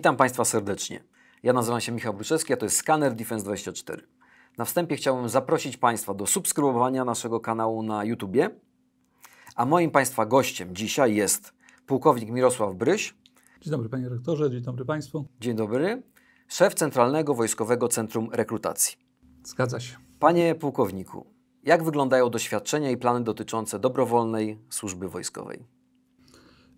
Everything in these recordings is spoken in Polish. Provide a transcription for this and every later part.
Witam Państwa serdecznie. Ja nazywam się Michał Bryczewski, a to jest Scanner Defense 24. Na wstępie chciałbym zaprosić Państwa do subskrybowania naszego kanału na YouTubie, a moim Państwa gościem dzisiaj jest pułkownik Mirosław Bryś. Dzień dobry Panie Rektorze, dzień dobry Państwu. Dzień dobry. Szef Centralnego Wojskowego Centrum Rekrutacji. Zgadza się. Panie pułkowniku, jak wyglądają doświadczenia i plany dotyczące dobrowolnej służby wojskowej?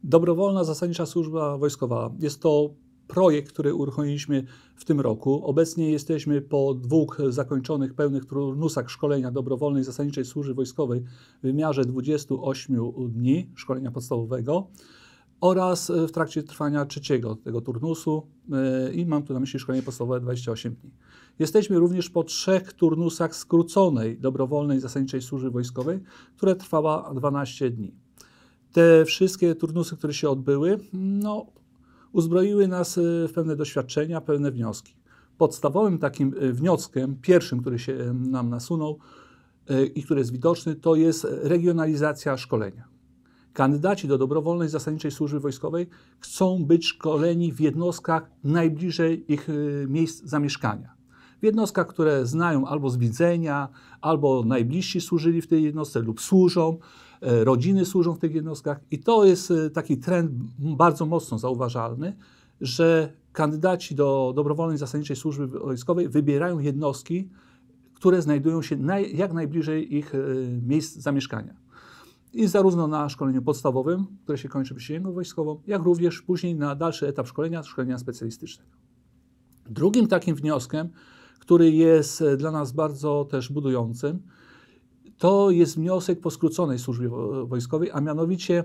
Dobrowolna zasadnicza służba wojskowa jest to projekt, który uruchomiliśmy w tym roku. Obecnie jesteśmy po dwóch zakończonych pełnych turnusach szkolenia dobrowolnej zasadniczej służby wojskowej w wymiarze 28 dni szkolenia podstawowego oraz w trakcie trwania trzeciego tego turnusu e, i mam tu na myśli szkolenie podstawowe 28 dni. Jesteśmy również po trzech turnusach skróconej dobrowolnej zasadniczej służby wojskowej, która trwała 12 dni. Te wszystkie turnusy, które się odbyły, no, uzbroiły nas w e, pewne doświadczenia, pewne wnioski. Podstawowym takim e, wnioskiem, pierwszym, który się nam nasunął e, i który jest widoczny, to jest regionalizacja szkolenia. Kandydaci do dobrowolnej zasadniczej służby wojskowej chcą być szkoleni w jednostkach najbliżej ich miejsc zamieszkania w jednostkach, które znają albo z widzenia, albo najbliżsi służyli w tej jednostce lub służą, e, rodziny służą w tych jednostkach. I to jest e, taki trend bardzo mocno zauważalny, że kandydaci do dobrowolnej zasadniczej służby wojskowej wybierają jednostki, które znajdują się naj, jak najbliżej ich e, miejsc zamieszkania. I zarówno na szkoleniu podstawowym, które się kończy przysięgą wojskową, jak również później na dalszy etap szkolenia, szkolenia specjalistycznego. Drugim takim wnioskiem który jest e, dla nas bardzo też budującym. To jest wniosek po skróconej służbie wojskowej, a mianowicie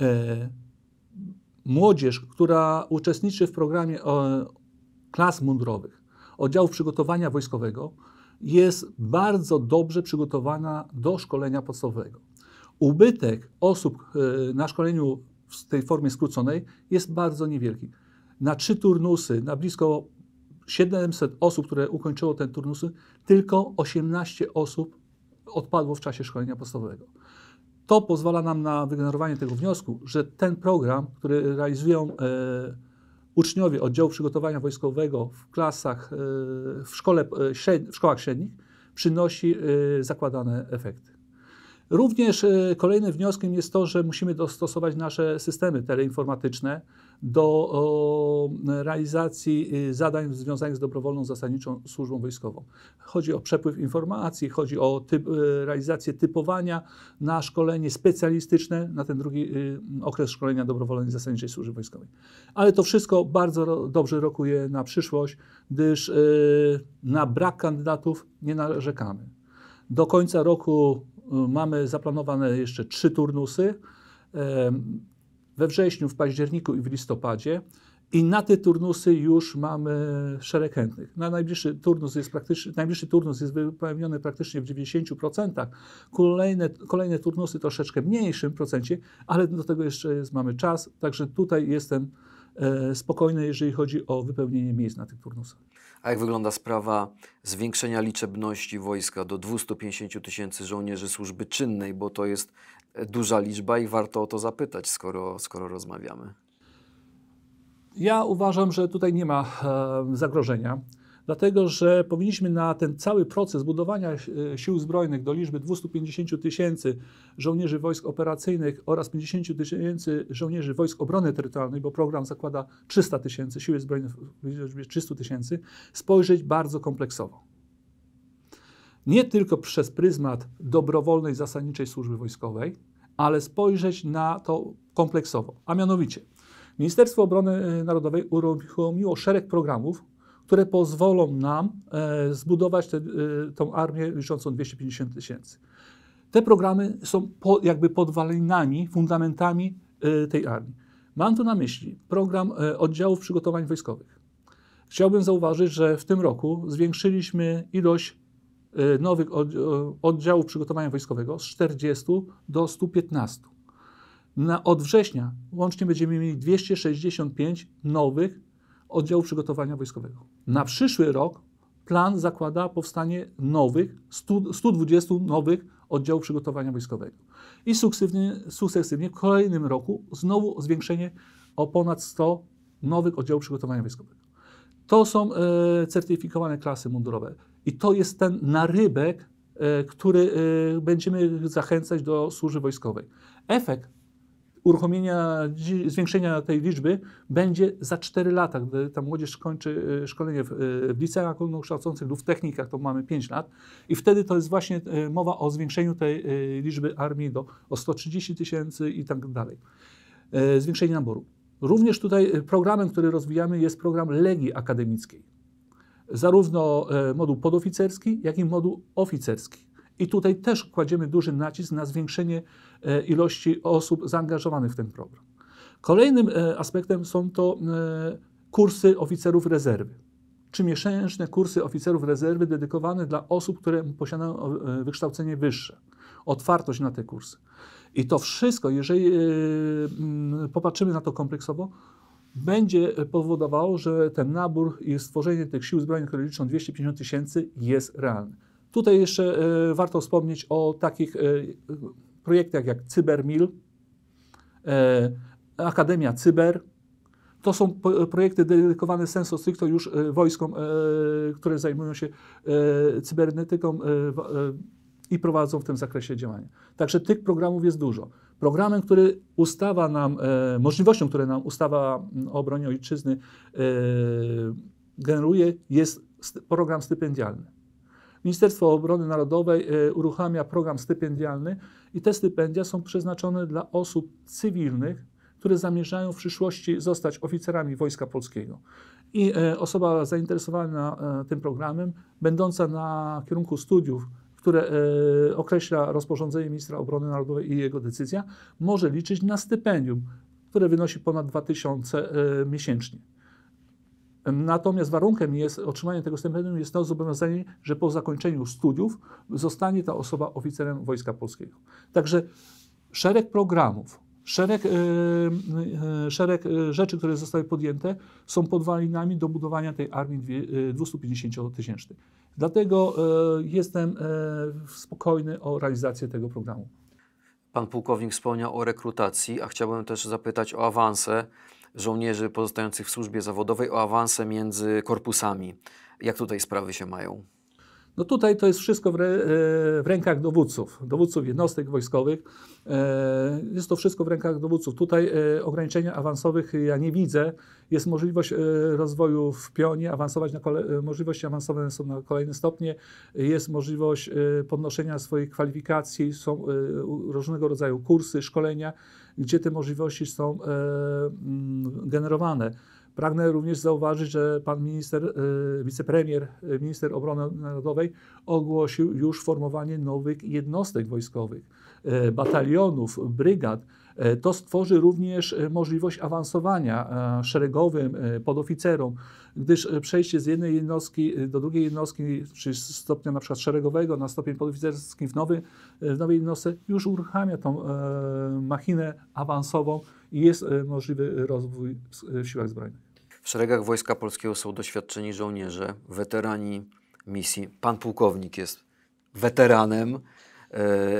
e, młodzież, która uczestniczy w programie e, klas mundurowych, oddziałów przygotowania wojskowego, jest bardzo dobrze przygotowana do szkolenia podstawowego. Ubytek osób e, na szkoleniu w tej formie skróconej jest bardzo niewielki. Na trzy turnusy, na blisko 700 osób, które ukończyło ten turnus, tylko 18 osób odpadło w czasie szkolenia podstawowego. To pozwala nam na wygenerowanie tego wniosku, że ten program, który realizują e, uczniowie oddziału przygotowania wojskowego w klasach, e, w, szkole, e, w szkołach średnich, przynosi e, zakładane efekty. Również e, kolejnym wnioskiem jest to, że musimy dostosować nasze systemy teleinformatyczne do realizacji y, zadań związanych z dobrowolną zasadniczą służbą wojskową. Chodzi o przepływ informacji, chodzi o typ, e, realizację typowania na szkolenie specjalistyczne, na ten drugi y, okres szkolenia dobrowolnej zasadniczej służby wojskowej. Ale to wszystko bardzo dobrze rokuje na przyszłość, gdyż e, na brak kandydatów nie narzekamy. Do końca roku Mamy zaplanowane jeszcze trzy turnusy we wrześniu, w październiku i w listopadzie. I na te turnusy już mamy szereg chętnych. Na najbliższy, turnus jest praktycznie, najbliższy turnus jest wypełniony praktycznie w 90%. Kolejne, kolejne turnusy troszeczkę mniejszym procencie, ale do tego jeszcze jest, mamy czas. Także tutaj jestem E, spokojne, jeżeli chodzi o wypełnienie miejsc na tych turnusach. A jak wygląda sprawa zwiększenia liczebności wojska do 250 tysięcy żołnierzy służby czynnej, bo to jest e, duża liczba i warto o to zapytać, skoro, skoro rozmawiamy? Ja uważam, że tutaj nie ma e, zagrożenia dlatego że powinniśmy na ten cały proces budowania e, sił zbrojnych do liczby 250 tysięcy żołnierzy wojsk operacyjnych oraz 50 tysięcy żołnierzy wojsk obrony terytorialnej, bo program zakłada 300 tysięcy, siły zbrojne w liczbie 300 tysięcy, spojrzeć bardzo kompleksowo nie tylko przez pryzmat dobrowolnej zasadniczej służby wojskowej, ale spojrzeć na to kompleksowo. A mianowicie Ministerstwo Obrony Narodowej uruchomiło szereg programów, które pozwolą nam e, zbudować tę e, armię liczącą 250 tysięcy. Te programy są po, jakby podwalinami, fundamentami e, tej armii. Mam tu na myśli program oddziałów przygotowań wojskowych. Chciałbym zauważyć, że w tym roku zwiększyliśmy ilość nowych oddziałów przygotowania wojskowego z 40 do 115. Na, od września łącznie będziemy mieli 265 nowych oddziału przygotowania wojskowego. Na przyszły rok plan zakłada powstanie nowych, 120 nowych oddziałów przygotowania wojskowego. I sukcesywnie, sukcesywnie w kolejnym roku znowu zwiększenie o ponad 100 nowych oddziałów przygotowania wojskowego. To są e, certyfikowane klasy mundurowe. I to jest ten narybek, e, który e, będziemy zachęcać do służby wojskowej. Efekt uruchomienia, zwiększenia tej liczby będzie za 4 lata, gdy ta młodzież kończy e, szkolenie w, e, w liceach ogólnokształcących lub w technikach, to mamy 5 lat i wtedy to jest właśnie e, mowa o zwiększeniu tej liczby armii do o 130 tysięcy i tak dalej. Zwiększenie naboru. Również tutaj programem, który rozwijamy jest program Legii Akademickiej. Zarówno moduł podoficerski, jak i moduł oficerski. I tutaj też kładziemy duży nacisk na zwiększenie e, ilości osób zaangażowanych w ten program. Kolejnym e, aspektem są to e, kursy oficerów rezerwy czy miesięczne kursy oficerów rezerwy dedykowane dla osób, które posiadają wykształcenie wyższe. Otwartość na te kursy. I to wszystko, jeżeli mm, popatrzymy na to kompleksowo, będzie powodowało, że ten nabór i stworzenie tych sił zbrojnych, które liczą 250 tysięcy, jest realny. Tutaj jeszcze e, warto wspomnieć o takich e, projektach jak CyberMil, e, Akademia Cyber. To są projekty dedykowane sensu stricto już wojskom, które zajmują się cybernetyką i prowadzą w tym zakresie działania. Także tych programów jest dużo. Programem, który ustawa nam, możliwością, które nam ustawa o obronie ojczyzny generuje, jest program stypendialny. Ministerstwo Obrony Narodowej y, uruchamia program stypendialny i te stypendia są przeznaczone dla osób cywilnych, które zamierzają w przyszłości zostać oficerami Wojska Polskiego. I e, osoba zainteresowana e, tym programem, będąca na kierunku studiów, które e, określa rozporządzenie ministra obrony narodowej i jego decyzja, może liczyć na stypendium, które wynosi ponad 2000 miesięcznie. Natomiast warunkiem jest otrzymanie tego stypendium jest to zobowiązanie, że po zakończeniu studiów zostanie ta osoba oficerem Wojska Polskiego. Także szereg programów, szereg, e, e, szereg e, rzeczy, które zostały podjęte, są podwalinami do budowania tej armii 250-tysięcznej. Dlatego jestem spokojny o realizację tego programu. Pan pułkownik wspomniał o rekrutacji, a chciałbym też zapytać o awanse żołnierzy pozostających w służbie zawodowej o awanse między korpusami. Jak tutaj sprawy się mają? No tutaj to jest wszystko w, re, e, w, rękach dowódców, dowódców jednostek wojskowych. E, jest to wszystko w rękach dowódców. Tutaj e, ograniczenia awansowych ja nie widzę. Jest możliwość rozwoju w pionie, awansować na kole, możliwości awansowane są na kolejne stopnie. Jest możliwość podnoszenia swoich kwalifikacji, są różnego rodzaju kursy, szkolenia gdzie te możliwości są e, mm, generowane. Pragnę również zauważyć, że pan minister, e, wicepremier, e, minister obrony narodowej ogłosił już formowanie nowych jednostek wojskowych, batalionów, brygad E, to stworzy również e, możliwość awansowania e, szeregowym podoficerom, gdyż przejście z jednej jednostki do drugiej jednostki, czyli z stopnia na przykład szeregowego na stopień podoficerski w, nowy, w nowej jednostce, już uruchamia tą machinę awansową i jest możliwy rozwój w siłach zbrojnych. W szeregach Wojska Polskiego są doświadczeni żołnierze, weterani misji. Pan pułkownik jest weteranem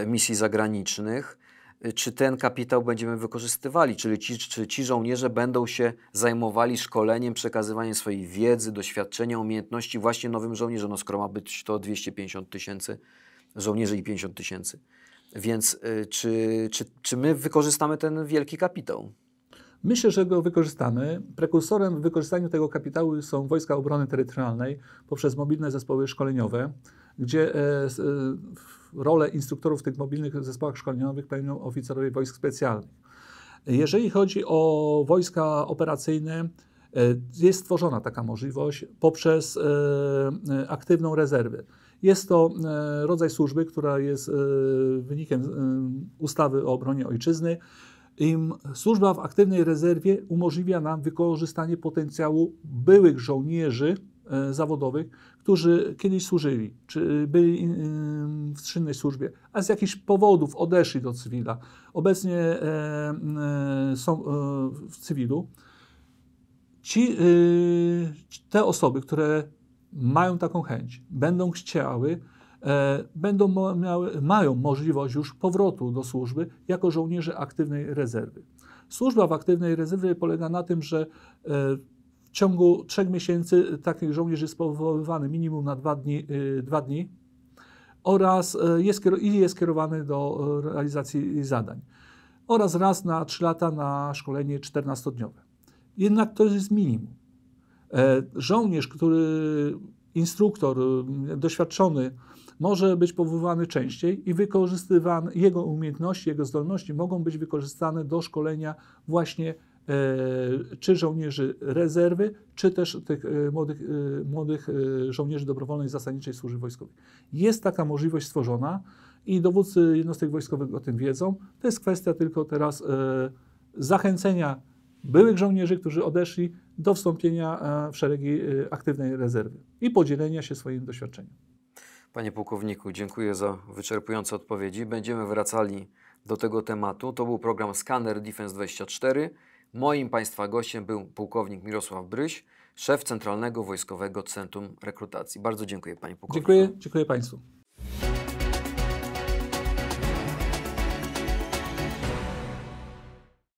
misji zagranicznych. Y, czy ten kapitał będziemy wykorzystywali, czyli ci, czy ci żołnierze będą się zajmowali szkoleniem, przekazywaniem swojej wiedzy, doświadczenia, umiejętności właśnie nowym żołnierzom, no skoro ma być to 250 tysięcy żołnierzy i 50 tysięcy. Więc y, czy, czy, czy my wykorzystamy ten wielki kapitał? Myślę, że go wykorzystamy. Prekursorem w wykorzystaniu tego kapitału są Wojska Obrony Terytorialnej poprzez mobilne zespoły szkoleniowe gdzie e, e, rolę instruktorów w tych mobilnych zespołach szkoleniowych pełnią oficerowie wojsk specjalnych. Jeżeli chodzi o wojska operacyjne, e, jest stworzona taka możliwość poprzez aktywną rezerwę. Jest to rodzaj służby, która jest wynikiem ustawy o obronie ojczyzny. Im służba w aktywnej rezerwie umożliwia nam wykorzystanie potencjału byłych żołnierzy E, zawodowych, którzy kiedyś służyli, czy byli y, w czynnej służbie, a z jakichś powodów odeszli do cywila, obecnie e, e, są w cywilu. Ci, y, te osoby, które mają taką chęć, będą chciały, będą miały, mają możliwość już powrotu do służby jako żołnierze aktywnej rezerwy. Służba w aktywnej rezerwie polega na tym, że w ciągu trzech miesięcy takich żołnierzy jest powoływany minimum na dwa dni, y, dwa dni oraz y, jest, i jest kierowany do y, realizacji zadań. Oraz raz na trzy lata na szkolenie 14-dniowe. Jednak to jest minimum. E, żołnierz, który, instruktor doświadczony, może być powoływany częściej i wykorzystywany, jego umiejętności, jego zdolności mogą być wykorzystane do szkolenia właśnie E, czy żołnierzy rezerwy, czy też tych e, młodych, e, młodych żołnierzy dobrowolnej zasadniczej służby wojskowej. Jest taka możliwość stworzona i dowódcy jednostek wojskowych o tym wiedzą. To jest kwestia tylko teraz zachęcenia byłych żołnierzy, którzy odeszli do wstąpienia w szeregi aktywnej rezerwy i podzielenia się swoim doświadczeniem. Panie pułkowniku, dziękuję za wyczerpujące odpowiedzi. Będziemy wracali do tego tematu. To był program Scanner Defense 24. Moim Państwa gościem był pułkownik Mirosław Bryś, szef Centralnego Wojskowego Centrum Rekrutacji. Bardzo dziękuję Panie pułkowniku. Dziękuję, dziękuję Państwu.